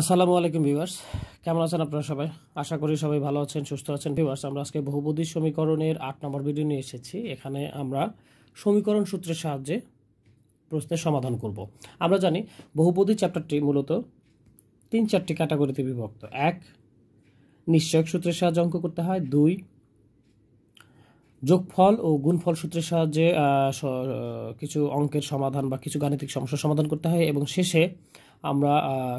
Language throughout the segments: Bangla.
আসসালামু আলাইকুম ভিভার্স কেমন আছেন আপনারা সবাই আশা করি সবাই ভালো আছেন সুস্থ আছেন ভিভার্স আমরা আজকে বহুবুদ্ধি সমীকরণের আট নম্বর ভিডিও নিয়ে এসেছি এখানে আমরা সমীকরণ সূত্রের সাহায্যে প্রশ্নের সমাধান করব আমরা জানি বহুপদী চ্যাপ্টারটি মূলত তিন চারটি ক্যাটাগরিতে বিভক্ত এক নিশ্চয়ক সূত্রের সাহায্যে অঙ্ক করতে হয় দুই যোগফল ও গুণফল সূত্রের সাহায্যে কিছু অঙ্কের সমাধান বা কিছু গাণিতিক সমস্যার সমাধান করতে হয় এবং শেষে আমরা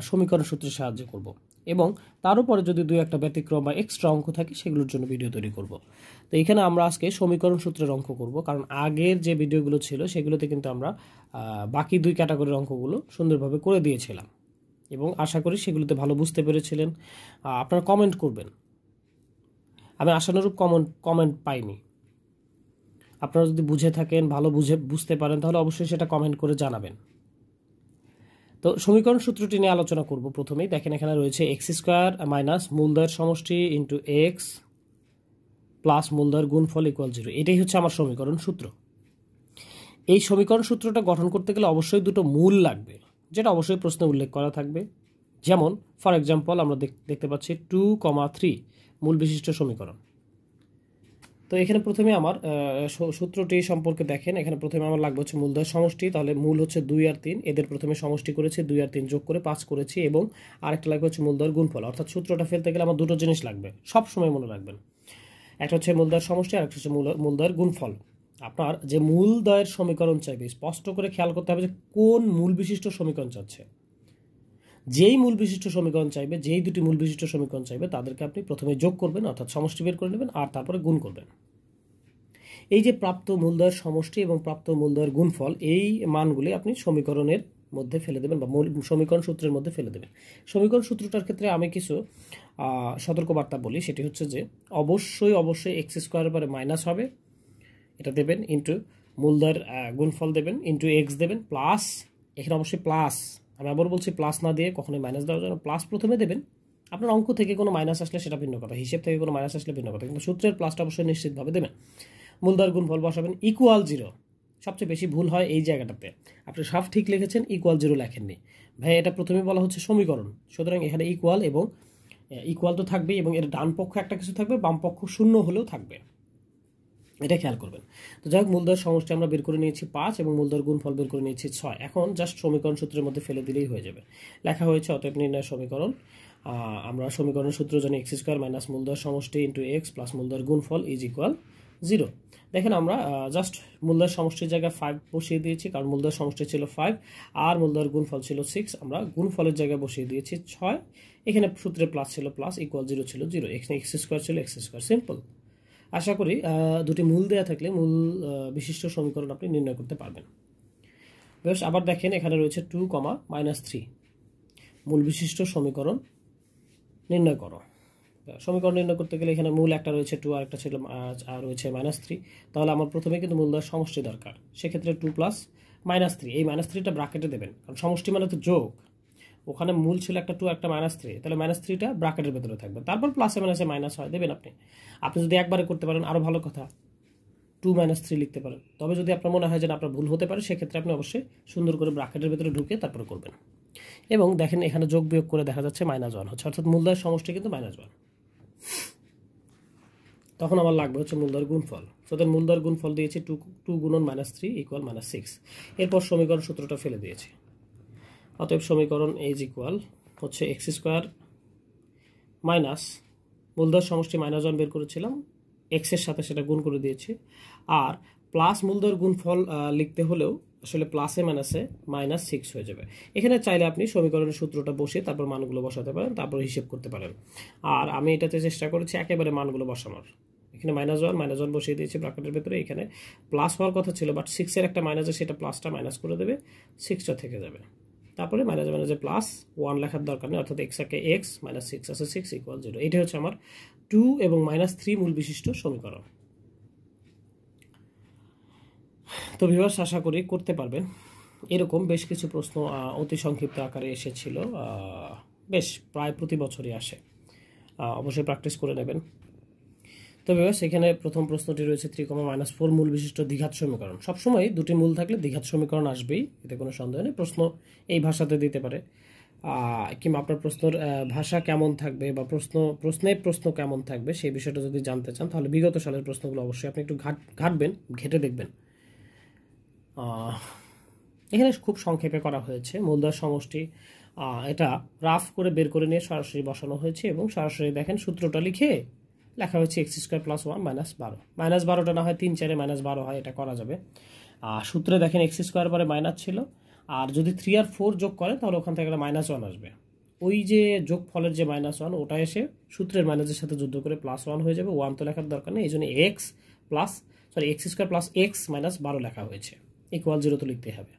সমীকরণ সূত্রের সাহায্যে করব। এবং তার উপরে যদি দুই একটা ব্যতিক্রম বা এক্সট্রা অঙ্ক থাকে সেগুলোর জন্য ভিডিও তৈরি করব। তো এখানে আমরা আজকে সমীকরণ সূত্রের অঙ্ক করব কারণ আগের যে ভিডিওগুলো ছিল সেগুলোতে কিন্তু আমরা বাকি দুই ক্যাটাগরির অঙ্কগুলো সুন্দরভাবে করে দিয়েছিলাম এবং আশা করি সেগুলোতে ভালো বুঝতে পেরেছিলেন আপনারা কমেন্ট করবেন আমি আশানুরূপ কমেন্ট কমেন্ট পাইনি আপনারা যদি বুঝে থাকেন ভালো বুঝে বুঝতে পারেন তাহলে অবশ্যই সেটা কমেন্ট করে জানাবেন তো সমীকরণ সূত্রটি নিয়ে আলোচনা করব প্রথমেই দেখেন এখানে রয়েছে এক্স স্কোয়ার মাইনাস মূলদয়ের সমষ্টি ইন্টু এক্স প্লাস মূলদয়ের গুণফল ইকুয়াল জিরো এটাই হচ্ছে আমার সমীকরণ সূত্র এই সমীকরণ সূত্রটা গঠন করতে গেলে অবশ্যই দুটো মূল লাগবে যেটা অবশ্যই প্রশ্নে উল্লেখ করা থাকবে যেমন ফর এক্সাম্পল আমরা দেখতে পাচ্ছি টু কমা থ্রি মূল বিশিষ্ট সমীকরণ তো এখানে প্রথমে আমার সূত্রটি সম্পর্কে দেখেন এখানে প্রথমে আমার লাগবে হচ্ছে মূলধন সমষ্টি তাহলে মূল হচ্ছে দুই আর তিন এদের প্রথমে সমষ্টি করেছি দুই আর তিন যোগ করে পাঁচ করেছি এবং আরেকটা লাগবে হচ্ছে মূলধয়ের গুণফল অর্থাৎ সূত্রটা ফেলতে গেলে আমার দুটো জিনিস লাগবে সব সময় মনে রাখবেন একটা হচ্ছে মূলদয়ের সমষ্টি আর একটা হচ্ছে মূলদয়ের গুণফল আপনার যে মূলদয়ের সমীকরণ চাইবে স্পষ্ট করে খেয়াল করতে হবে যে কোন মূল বিশিষ্ট সমীকরণ চাচ্ছে যেই মূল বিশিষ্ট সমীকরণ চাইবে যেই দুটি মূল বিশিষ্ট সমীকরণ চাইবে তাদেরকে আপনি প্রথমে যোগ করবেন অর্থাৎ সমষ্টি বের করে নেবেন আর তারপরে গুণ করবেন এই যে প্রাপ্ত মূলদয়ের সমষ্টি এবং প্রাপ্ত মূলদয়ের গুণফল এই মানগুলি আপনি সমীকরণের মধ্যে ফেলে দেবেন বা মূল সমীকরণ সূত্রের মধ্যে ফেলে দেবেন সমীকরণ সূত্রটার ক্ষেত্রে আমি কিছু সতর্কবার্তা বলি সেটি হচ্ছে যে অবশ্যই অবশ্যই এক্স স্কোয়ারের পরে মাইনাস হবে এটা দেবেন ইন্টু মূলদয়ের গুণফল দেবেন ইন্টু এক্স দেবেন প্লাস এখানে অবশ্যই প্লাস আমি আবার বলছি প্লাস না দিয়ে কখনোই মাইনাস দেওয়ার জন্য প্লাস প্রথমে দেবেন আপনার অঙ্ক থেকে কোনো মাইনাস আসলে সেটা ভিন্ন কথা হিসেব থেকে কোনো মাইনাস আসলে ভিন্ন কথা কিন্তু সূত্রের প্লাসটা অবশ্যই নিশ্চিতভাবে দেবেন মূলদার ফল বসাবেন ইকুয়াল জিরো সবচেয়ে বেশি ভুল হয় এই জায়গাটাতে আপনি সব ঠিক লিখেছেন ইকুয়াল জিরো লেখেননি ভাই এটা প্রথমে বলা হচ্ছে সমীকরণ সুতরাং এখানে ইকুয়াল এবং ইকুয়াল তো থাকবে এবং এর ডান পক্ষ একটা কিছু থাকবে বাম পক্ষ শূন্য হলেও থাকবে এটা খেয়াল করবেন তো যাই হোক মূলধার সমষ্টি আমরা বের করে নিয়েছি পাঁচ এবং গুণ ফল বের করে নিয়েছি ছয় এখন জাস্ট সমীকরণ সূত্রের মধ্যে ফেলে দিলেই হয়ে যাবে লেখা হয়েছে অতএব নির্ণয় সমীকরণ আমরা সমীকরণের সূত্র জানি এক্স স্কোয়ার মাইনাস মূলধার সমষ্টি ইন্টু এক্স প্লাস গুণ ফল ইজ ইকুয়াল জিরো দেখেন আমরা জাস্ট মূলধার সমষ্টির জায়গায় ফাইভ বসিয়ে দিয়েছি কারণ মূলধার সমষ্টি ছিল ফাইভ আর গুণ গুণফল ছিল সিক্স আমরা গুণফলের জায়গায় বসিয়ে দিয়েছি ছয় এখানে সূত্রে প্লাস ছিল প্লাস ইকুয়াল জিরো ছিল জিরো এখানে এক্স স্কোয়ার ছিল এক্স স্কোয়ার সিম্পল আশা করি দুটি মূল দেয়া থাকলে মূল বিশিষ্ট সমীকরণ আপনি নির্ণয় করতে পারবেন বেশ আবার দেখেন এখানে রয়েছে টু কমা মাইনাস থ্রি মূল বিশিষ্ট সমীকরণ নির্ণয় করো সমীকরণ নির্ণয় করতে গেলে এখানে মূল একটা রয়েছে টু আর একটা ছিল আর রয়েছে মাইনাস থ্রি তাহলে আমার প্রথমে কিন্তু মূল দেওয়ার সমষ্টি দরকার সেক্ষেত্রে টু প্লাস মাইনাস থ্রি এই মাইনাস থ্রিটা ব্রাকেটে দেবেন কারণ সমষ্টি মানে তো যোগ ওখানে মূল ছিল একটা টু একটা মাইনাস থ্রি তাহলে মাইনাস থ্রিটা ব্রাকেটের ভেতরে থাকবে তারপর প্লাসে মাইনাসে মাইনাস হয় দেবেন আপনি আপনি যদি একবারে করতে পারেন আরও ভালো কথা টু মাইনাস থ্রি লিখতে পারেন তবে যদি আপনার মনে হয় যে আপনার ভুল হতে পারে সেক্ষেত্রে আপনি অবশ্যই সুন্দর করে ব্রাকেটের ভেতরে ঢুকে তারপরে করবেন এবং দেখেন এখানে যোগ বিয়োগ করে দেখা যাচ্ছে মাইনাস ওয়ান হচ্ছে অর্থাৎ মূলধয়ের সমষ্টি কিন্তু মাইনাস ওয়ান তখন আমার লাগবে হচ্ছে মূলধর গুণফল সুতরাং মূলধর গুণফল দিয়েছি টু টু গুণন minus three equal minus six এরপর সমীকরণ সূত্রটা ফেলে দিয়েছি অতএব সমীকরণ ইজ ইকুয়াল হচ্ছে এক্স স্কোয়ার মাইনাস মূলধর সমষ্টি মাইনাস ওয়ান বের করেছিলাম এক্সের সাথে সেটা গুণ করে দিয়েছি আর প্লাস মূলধর গুণফল লিখতে হলেও আসলে প্লাসে মাইনাসে মাইনাস সিক্স হয়ে যাবে এখানে চাইলে আপনি সমীকরণের সূত্রটা বসিয়ে তারপর মানগুলো বসাতে পারেন তারপর হিসেব করতে পারেন আর আমি এটাতে চেষ্টা করেছি একেবারে মানগুলো বসানোর এখানে মাইনাস ওয়ান মাইনাস ওয়ান বসিয়ে দিয়েছি ব্রাকেটের ভেতরে এখানে প্লাস হওয়ার কথা ছিল বাট সিক্সের একটা মাইনাসে সেটা প্লাসটা মাইনাস করে দেবে সিক্সটা থেকে যাবে তারপরে মাইনাস মাইনাস প্লাস ওয়ান লেখার দরকার নেই অর্থাৎ এক্স আকে এক্স মাইনাস সিক্স আছে সিক্স ইকুয়াল জিরো এটা হচ্ছে আমার টু এবং মাইনাস থ্রি মূল বিশিষ্ট সমীকরণ তো ভিভার্স আশা করি করতে পারবেন এরকম বেশ কিছু প্রশ্ন অতি সংক্ষিপ্ত আকারে এসেছিল বেশ প্রায় প্রতি বছরই আসে অবশ্যই প্র্যাকটিস করে নেবেন তবে সেখানে প্রথম প্রশ্নটি রয়েছে থ্রি কমা মাইনাস ফোর মূল বিশিষ্ট দ্বিঘাত সমীকরণ সবসময় দুটি মূল থাকলে দ্বিঘাত সমীকরণ আসবেই এতে কোনো সন্দেহ নেই প্রশ্ন এই ভাষাতে দিতে পারে কিংবা আপনার প্রশ্নের ভাষা কেমন থাকবে বা প্রশ্ন প্রশ্নের প্রশ্ন কেমন থাকবে সেই বিষয়টা যদি জানতে চান তাহলে বিগত সালের প্রশ্নগুলো অবশ্যই আপনি একটু ঘাট ঘাটবেন ঘেটে দেখবেন এখানে খুব সংক্ষেপে করা হয়েছে মূলদার সমষ্টি এটা রাফ করে বের করে নিয়ে সরাসরি বসানো হয়েছে এবং সরাসরি দেখেন সূত্রটা লিখে লেখা হয়েছে x square plus one minus বারো মাইনাস বারোটা না হয় তিন চারে মাইনাস বারো হয় এটা করা যাবে আর সূত্রে দেখেন এক্স স্কোয়ার পরে মাইনাস ছিল আর যদি থ্রি আর ফোর যোগ করে তাহলে ওখান থেকে মাইনাস ওয়ান আসবে ওই যে যোগ ফলের যে মাইনাস ওয়ান ওটা এসে সূত্রের মাইনাসের সাথে যুদ্ধ করে প্লাস ওয়ান হয়ে যাবে ওয়ান তো লেখার দরকার নেই এই জন্য x plus sorry x square plus x minus বারো লেখা হয়েছে ইকুয়াল জিরো তো লিখতে হবে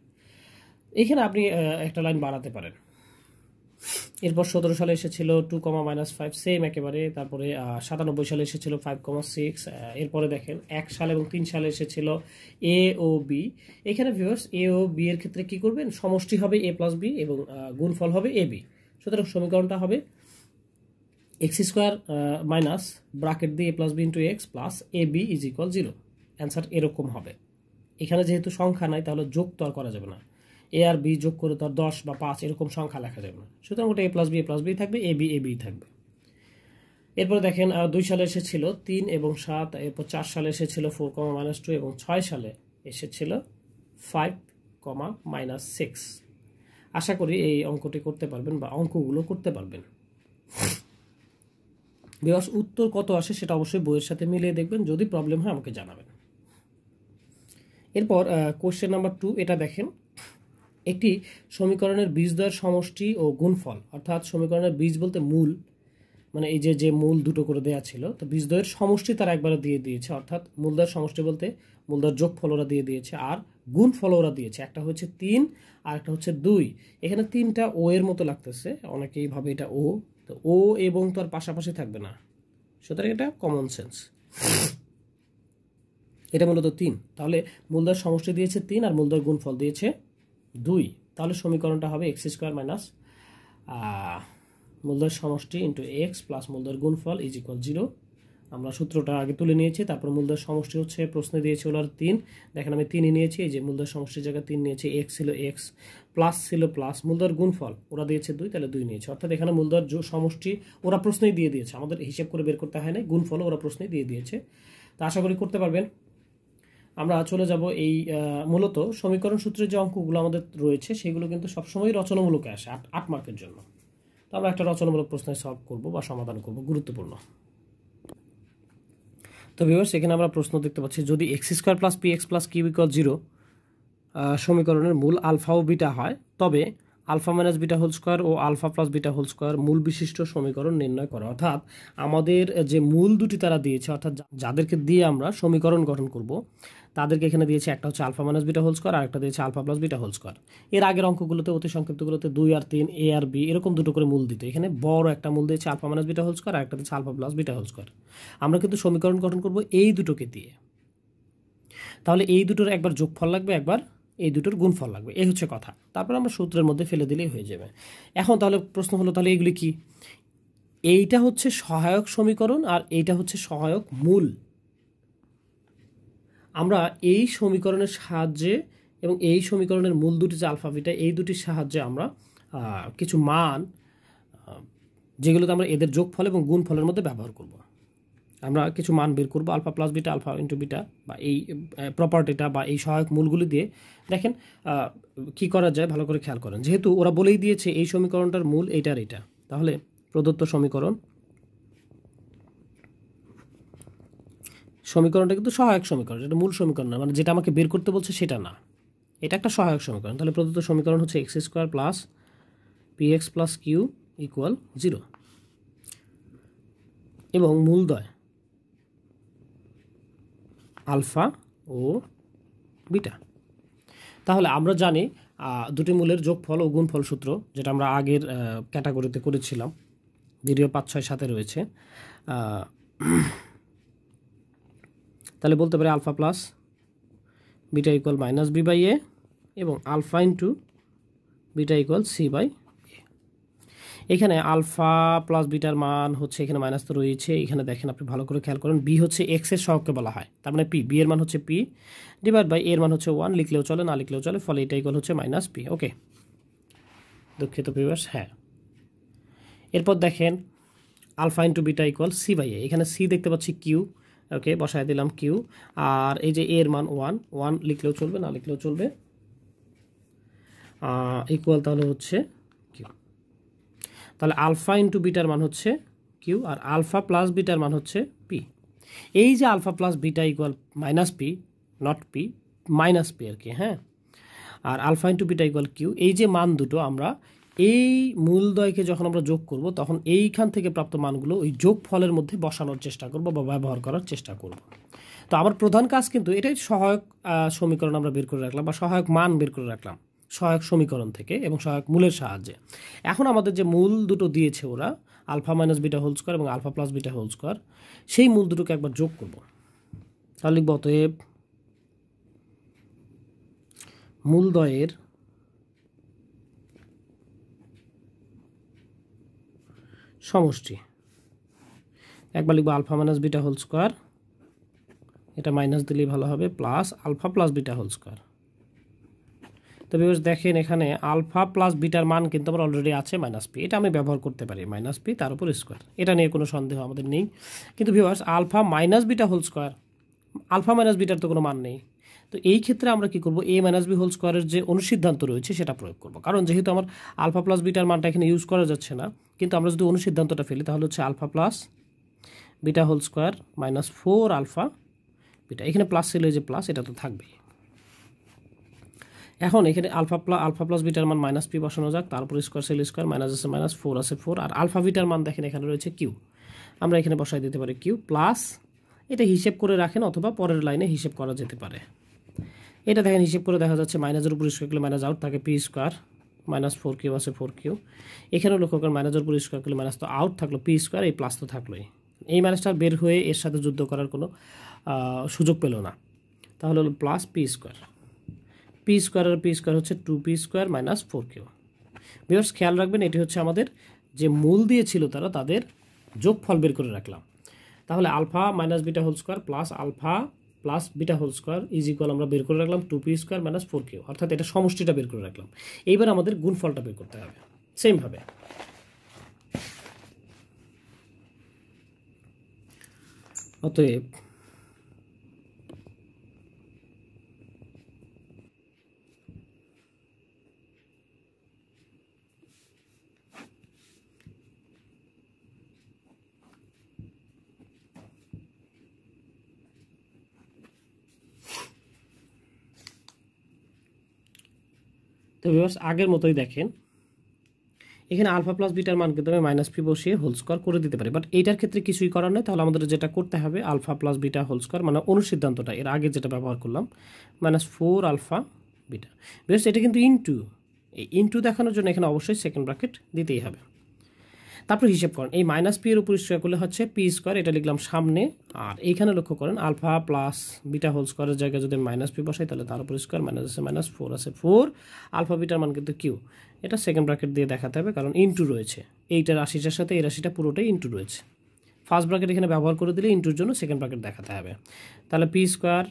এখানে আপনি একটা লাইন বাড়াতে পারেন এরপর সতেরো সালে এসেছিল two comma minus five same একেবারে তারপরে সাতানব্বই সালে এসেছিল ফাইভ কমা সিক্স এরপরে দেখেন এক সাল এবং তিন সালে এসেছিল এ ও বি এখানে ভিউর্স এ ও বি এর ক্ষেত্রে কি করবেন সমষ্টি হবে এ প্লাস বি এবং গুণফল হবে এ বি সুতরাং সমীকরণটা হবে এক্স স্কোয়ার মাইনাস ব্রাকেট দিয়ে A plus B into x plus A B is equal zero answer এরকম হবে এখানে যেহেতু সংখ্যা নাই তাহলে যোগ তো আর করা যাবে না এ আর বি যোগ করে তার দশ বা পাঁচ এরকম সংখ্যা লেখা যাবে না সুতরাং ওটা A plus B A plus B থাকবে এ বি এ বি থাকবে এরপরে দেখেন দুই সালে এসেছিল তিন এবং সাত এরপর চার সালে এসেছিল ফোর কমা মাইনাস টু এবং ছয় সালে এসেছিল ফাইভ কমা মাইনাস সিক্স আশা করি এই অঙ্কটি করতে পারবেন বা অঙ্কগুলো করতে পারবেন বিকজ উত্তর কত আসে সেটা অবশ্যই বইয়ের সাথে মিলিয়ে দেখবেন যদি প্রবলেম হয় আমাকে জানাবেন এরপর কোশ্চেন নাম্বার টু এটা দেখেন একটি সমীকরণের বীজদ্বয়ের সমষ্টি ও গুণফল অর্থাৎ সমীকরণের বীজ বলতে মূল মানে এই যে যে মূল দুটো করে দেওয়া ছিল তো বীজদ্বয়ের সমষ্টি তারা একবারে দিয়ে দিয়েছে অর্থাৎ মূলদয়ের সমষ্টি বলতে মূলদয়ের যোগফল ওরা দিয়ে দিয়েছে আর গুণফল ওরা দিয়েছে একটা হচ্ছে তিন আর একটা হচ্ছে দুই এখানে তিনটা ও এর মতো লাগতেছে অনেকেই ভাবে এটা ও তো ও এবং তো আর পাশাপাশি থাকবে না সুতরাং এটা কমন সেন্স এটা মূলত তিন তাহলে মূলদয়ের সমষ্টি দিয়েছে তিন আর মূলদয়ের গুণফল দিয়েছে দুই তাহলে সমীকরণটা হবে এক্স স্কোয়ার মাইনাস মূলধার সমষ্টি ইন্টু এক্স প্লাস মূলধার গুণফল ইজ ইকুয়াল জিরো আমরা সূত্রটা আগে তুলে নিয়েছি তারপর মূলধার সমষ্টি হচ্ছে প্রশ্নে দিয়েছে ওনার তিন দেখেন আমি তিনই নিয়েছি এই যে মূলধার সমষ্টির জায়গায় তিন নিয়েছি এক্স ছিল এক্স প্লাস ছিল প্লাস মূলধার গুণফল ওরা দিয়েছে দুই তাহলে দুই নিয়েছে অর্থাৎ এখানে মূলধর সমষ্টি ওরা প্রশ্নেই দিয়ে দিয়েছে আমাদের হিসেব করে বের করতে হয় না গুণফল ওরা প্রশ্নেই দিয়ে দিয়েছে তা আশা করি করতে পারবেন আমরা চলে যাব এই মূলত সমীকরণ সূত্রের যে অঙ্কগুলো আমাদের রয়েছে সেগুলো কিন্তু সবসময় রচনামূলক আসে আট আট মার্কের জন্য তো আমরা একটা রচনামূলক প্রশ্ন সলভ করব বা সমাধান করব গুরুত্বপূর্ণ তো ভিউয়ার্স এখানে আমরা প্রশ্ন দেখতে পাচ্ছি যদি x square plus P x plus Q zero সমীকরণের মূল আলফা ও বিটা হয় তবে alpha minus beta whole square ও alpha plus beta whole square মূল বিশিষ্ট সমীকরণ নির্ণয় করা অর্থাৎ আমাদের যে মূল দুটি তারা দিয়েছে অর্থাৎ যাদেরকে দিয়ে আমরা সমীকরণ গঠন করব তাদেরকে এখানে দিয়েছে একটা হচ্ছে alpha minus beta whole square আর একটা দিয়েছে alpha plus beta whole square এর আগের অঙ্কগুলোতে অতি সংক্ষিপ্তগুলোতে দুই আর তিন এ আর বি এরকম দুটো করে মূল দিত এখানে বড় একটা মূল দিয়েছে alpha minus beta whole square আর একটা দিয়েছে alpha plus beta whole square আমরা কিন্তু সমীকরণ গঠন করব এই দুটোকে দিয়ে তাহলে এই দুটোর একবার যোগফল লাগবে একবার এই দুটোর গুণফল লাগবে এই হচ্ছে কথা তারপর আমরা সূত্রের মধ্যে ফেলে দিলেই হয়ে যাবে এখন তাহলে প্রশ্ন হলো তাহলে এগুলি কি এইটা হচ্ছে সহায়ক সমীকরণ আর এইটা হচ্ছে সহায়ক মূল আমরা এই সমীকরণের সাহায্যে এবং এই সমীকরণের মূল দুটি যে আলফাবিটা এই দুটির সাহায্যে আমরা কিছু মান যেগুলোকে আমরা এদের যোগফল এবং গুণফলের মধ্যে ব্যবহার করব। আমরা কিছু মান বের করব alpha plus beta alpha into beta বা এই প্রপার্টিটা বা এই সহায়ক মূলগুলি দিয়ে দেখেন কি করা যায় ভালো করে খেয়াল করেন যেহেতু ওরা বলেই দিয়েছে এই সমীকরণটার মূল এইটার এটা তাহলে প্রদত্ত সমীকরণ সমীকরণটা কিন্তু সহায়ক সমীকরণ এটা মূল সমীকরণ না মানে যেটা আমাকে বের করতে বলছে সেটা না এটা একটা সহায়ক সমীকরণ তাহলে প্রদত্ত সমীকরণ হচ্ছে x square plus P x plus q equal zero এবং মূলদয় আলফা ও বিটা তাহলে আমরা জানি দুটি মূলের যোগফল ও গুণফল সূত্র যেটা আমরা আগের ক্যাটাগরিতে করেছিলাম দ্বিতীয় পাঁচ ছয় সাথে রয়েছে তাহলে বলতে পারি alpha plus beta equal minus b by a এবং alpha into beta equal c by এখানে আলফা প্লাস বিটার মান হচ্ছে এখানে মাইনাস তো রয়েছে এখানে দেখেন আপনি ভালো করে খেয়াল করেন বি হচ্ছে এক্স এর সহকে বলা হয় তার মানে পি বি এর মান হচ্ছে পি ডিভাইড বাই এর মান হচ্ছে ওয়ান লিখলেও চলে না লিখলেও চলে ফলে এটা ইকুয়াল হচ্ছে মাইনাস পি ওকে দুঃখিত প্রিভাস হ্যাঁ এরপর দেখেন alpha into beta equal c by a এখানে সি দেখতে পাচ্ছি কিউ ওকে বসায় দিলাম কিউ আর এই যে এর মান ওয়ান ওয়ান লিখলেও চলবে না লিখলেও চলবে ইকুয়াল তাহলে হচ্ছে কিউ তাহলে আলফা ইন্টু বিটার মান হচ্ছে কিউ আর আলফা প্লাস বিটার মান হচ্ছে পি এই যে alpha plus beta equal minus p not p minus p আর কি হ্যাঁ আর alpha into beta equal q এই যে মান দুটো আমরা এই মূলদ্বয়কে যখন আমরা যোগ করব তখন এইখান থেকে প্রাপ্ত মানগুলো ওই যোগ ফলের মধ্যে বসানোর চেষ্টা করব বা ব্যবহার করার চেষ্টা করব তো আমার প্রধান কাজ কিন্তু এটাই সহায়ক সমীকরণ আমরা বের করে রাখলাম বা সহায়ক মান বের করে রাখলাম সহায়ক সমীকরণ থেকে এবং সহায়ক মূলের সাহায্যে এখন আমাদের যে মূল দুটো দিয়েছে ওরা alpha minus beta whole square এবং alpha plus beta whole square সেই মূল দুটোকে একবার যোগ করব তাহলে লিখব অতএব মূলদয়ের সমষ্টি একবার লিখবো alpha minus beta whole square এটা মাইনাস দিলেই ভালো হবে plus alpha plus beta whole square তো বিকজ দেখেন এখানে আলফা প্লাস বিটার মান কিন্তু আমার অলরেডি আছে মাইনাস পি এটা আমি ব্যবহার করতে পারি মাইনাস পি তার উপর স্কোয়ার এটা নিয়ে কোনো সন্দেহ আমাদের নেই কিন্তু viewers alpha minus beta whole square alpha minus বিটার তো কোনো মান নেই তো এই ক্ষেত্রে আমরা কি করব এ মাইনাস বি হোল স্কোয়ারের যে অনুসিদ্ধান্ত রয়েছে সেটা প্রয়োগ করব কারণ যেহেতু আমার আলফা প্লাস বিটার মানটা এখানে ইউজ করা যাচ্ছে না কিন্তু আমরা যদি অনুসিদ্ধান্তটা ফেলি তাহলে হচ্ছে alpha plus beta whole square minus four alpha beta এখানে প্লাস ছিল যে প্লাস এটা তো থাকবেই এখন এখানে আলফা প্লাস আলফা প্লাস বিটার মান মাইনাস পি বসানো যাক তারপরে স্কোয়ার সেল স্কোয়ার মাইনাস আছে মাইনাস ফোর আছে ফোর আর আলফা বিটার মান দেখেন এখানে রয়েছে কিউ আমরা এখানে বসাই দিতে পারি কিউ প্লাস এটা হিসেব করে রাখেন অথবা পরের লাইনে হিসেব করা যেতে পারে এটা দেখেন হিসেব করে দেখা যাচ্ছে মাইনাসের উপর স্কোয়ার করলে মাইনাস আউট থাকে p square minus four q আছে ফোর কিউ এখানেও লক্ষ্য করেন মাইনাসের উপর স্কোয়ার করলে মাইনাস তো আউট থাকলো পি স্কোয়ার এই প্লাস তো থাকলোই এই মাইনাসটা বের হয়ে এর সাথে যুদ্ধ করার কোনো সুযোগ পেল না তাহলে হলো plus p square p square আর পি স্কোয়ার হচ্ছে two p square minus four q viewers খেয়াল রাখবেন এটি হচ্ছে আমাদের যে মূল দিয়েছিল তারা তাদের যোগফল বের করে রাখলাম তাহলে alpha minus beta whole square plus alpha plus beta whole square is equal আমরা বের করে রাখলাম two p square minus four q অর্থাৎ এটা সমষ্টিটা বের করে রাখলাম এইবার আমাদের গুণফলটা বের করতে হবে সেমভাবে অতএব তো ভিউয়ার্স আগের মতোই দেখেন এখানে আলফা প্লাস বিটার মান কিন্তু আমি মাইনাস পি বসিয়ে হোল স্কোয়ার করে দিতে পারি বাট এইটার ক্ষেত্রে কিছুই করার নয় তাহলে আমাদের যেটা করতে হবে alpha plus beta whole square মানে অনুসিদ্ধান্তটা এর আগে যেটা ব্যবহার করলাম মাইনাস ফোর আলফা বিটা বেশ এটা কিন্তু ইনটু এই ইনটু দেখানোর জন্য এখানে অবশ্যই সেকেন্ড ব্র্যাকেট দিতেই হবে তারপর হিসেব করেন এই মাইনাস পি এর উপর স্কোয়ার করলে হচ্ছে পি স্কোয়ার এটা লিখলাম সামনে আর এইখানে লক্ষ্য করেন আলফা প্লাস বিটা হোল স্কোয়ারের জায়গায় যদি মাইনাস পি বসাই তাহলে তার উপর স্কোয়ার মাইনাস আছে মাইনাস ফোর আছে ফোর আলফা বিটার মান কিন্তু কিউ এটা সেকেন্ড ব্র্যাকেট দিয়ে দেখাতে হবে কারণ ইনটু রয়েছে এইটা রাশিটার সাথে এই রাশিটা পুরোটাই ইনটু রয়েছে ফার্স্ট ব্র্যাকেট এখানে ব্যবহার করে দিলে ইনটুর জন্য সেকেন্ড ব্র্যাকেট দেখাতে হবে তাহলে পি স্কোয়ার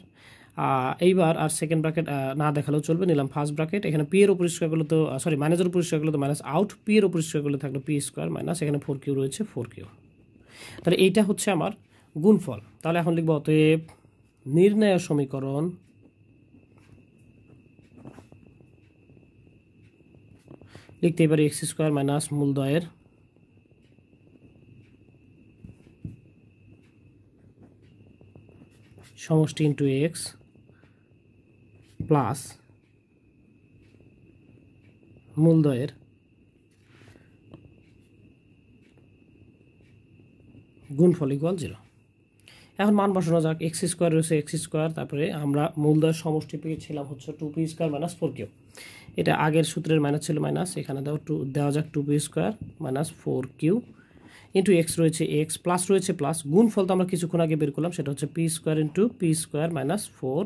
এইবার আর সেকেন্ড ব্রাকেট না দেখালেও চলবে নিলাম ফার্স্ট ব্র্যাকেট এখানে পি এর উপর তো সরি ম্যানেজার উপর করলে তো মাইনাস আউট পি এর উপর থাকলো পি স্কোয়ার মাইনাস এখানে ফোর কিউ রয়েছে ফোর কিউ তাহলে এইটা হচ্ছে আমার গুণফল তাহলে এখন লিখবো অতএব নির্ণয় সমীকরণ লিখতে পারি এক্স স্কোয়ার মাইনাস মূলদয়ের সমষ্টি ইন্টু এক্স প্লাস মূলদয়ের ফল ইকুয়াল জিরো এখন মান বসানো যাক এক্স স্কোয়ার রয়েছে এক্স স্কোয়ার তারপরে আমরা মূলদয়ের সমষ্টি পেয়েছিলাম হচ্ছে two p square minus four q এটা আগের সূত্রের মাইনাস ছিল মাইনাস এখানে দেওয়া টু দেওয়া যাক two p square minus four q into x রয়েছে এক্স প্লাস রয়েছে প্লাস গুণ ফল তো আমরা কিছুক্ষণ আগে বের করলাম সেটা হচ্ছে p square into p square minus four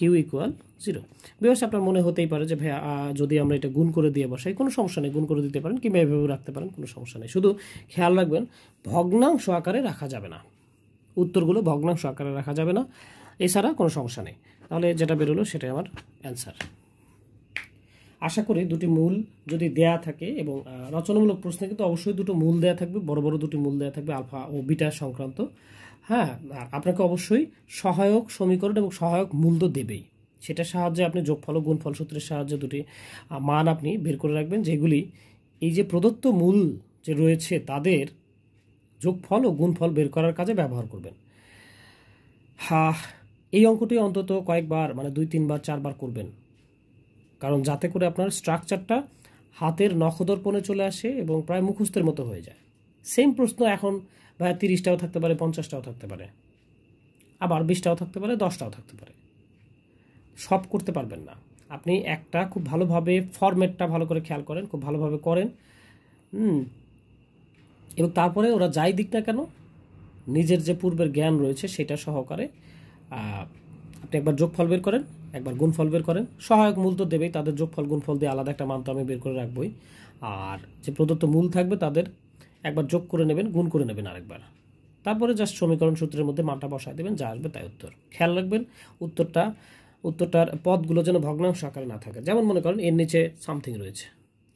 q equal zero because আপনার মনে হতেই পারে যে ভাইয়া যদি আমরা এটা গুণ করে দিয়ে বসাই কোনো সমস্যা নেই গুণ করে দিতে পারেন কিংবা এভাবে রাখতে পারেন কোনো সমস্যা নেই শুধু খেয়াল রাখবেন ভগ্নাংশ আকারে রাখা যাবে না উত্তরগুলো ভগ্নাংশ আকারে রাখা যাবে না এছাড়া কোনো সমস্যা নেই তাহলে যেটা বেরোলো সেটাই আমার অ্যান্সার আশা করি দুটি মূল যদি দেয়া থাকে এবং রচনামূলক প্রশ্নে কিন্তু অবশ্যই দুটো মূল দেয়া থাকবে বড় বড় দুটি মূল দেয়া থাকবে আলফা ও বিটা সংক্রান্ত হ্যাঁ আপনাকে অবশ্যই সহায়ক সমীকরণ এবং সহায়ক মূল্য দেবেই সেটার সাহায্যে আপনি যোগফল ও গুণফল সূত্রের সাহায্যে দুটি মান আপনি বের করে রাখবেন যেগুলি এই যে প্রদত্ত মূল যে রয়েছে তাদের যোগফল ও গুণফল বের করার কাজে ব্যবহার করবেন হা এই অঙ্কটি অন্তত কয়েকবার মানে দুই তিনবার চারবার করবেন কারণ যাতে করে আপনার স্ট্রাকচারটা হাতের নখদর্পণে চলে আসে এবং প্রায় মুখস্থের মতো হয়ে যায় সেম প্রশ্ন এখন বা তিরিশটাও থাকতে পারে পঞ্চাশটাও থাকতে পারে আবার বিশটাও থাকতে পারে দশটাও থাকতে পারে সব করতে পারবেন না আপনি একটা খুব ভালোভাবে ফরম্যাটটা ভালো করে খেয়াল করেন খুব ভালোভাবে করেন এবং তারপরে ওরা যাই দিক না কেন নিজের যে পূর্বের জ্ঞান রয়েছে সেটা সহকারে আপনি একবার যোগফল বের করেন একবার গুণফল বের করেন সহায়ক মূল তো দেবেই তাদের যোগফল গুণফল দিয়ে আলাদা একটা মান তো আমি বের করে রাখবই আর যে প্রদত্ত মূল থাকবে তাদের একবার যোগ করে নেবেন গুণ করে নেবেন আরেকবার তারপরে জাস্ট সমীকরণ সূত্রের মধ্যে মানটা বসায় দেবেন যা আসবে তাই উত্তর খেয়াল রাখবেন উত্তরটা উত্তরটার পদগুলো যেন ভগ্নাংশ আকারে না থাকে যেমন মনে করেন এর নিচে সামথিং রয়েছে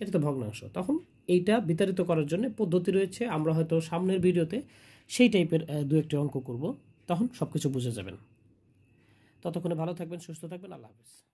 এটা তো ভগ্নাংশ তখন এইটা বিতাড়িত করার জন্য পদ্ধতি রয়েছে আমরা হয়তো সামনের ভিডিওতে সেই টাইপের দু একটি অঙ্ক করব তখন সব কিছু বুঝে যাবেন ততক্ষণে ভালো থাকবেন সুস্থ থাকবেন আল্লাহ হাফিজ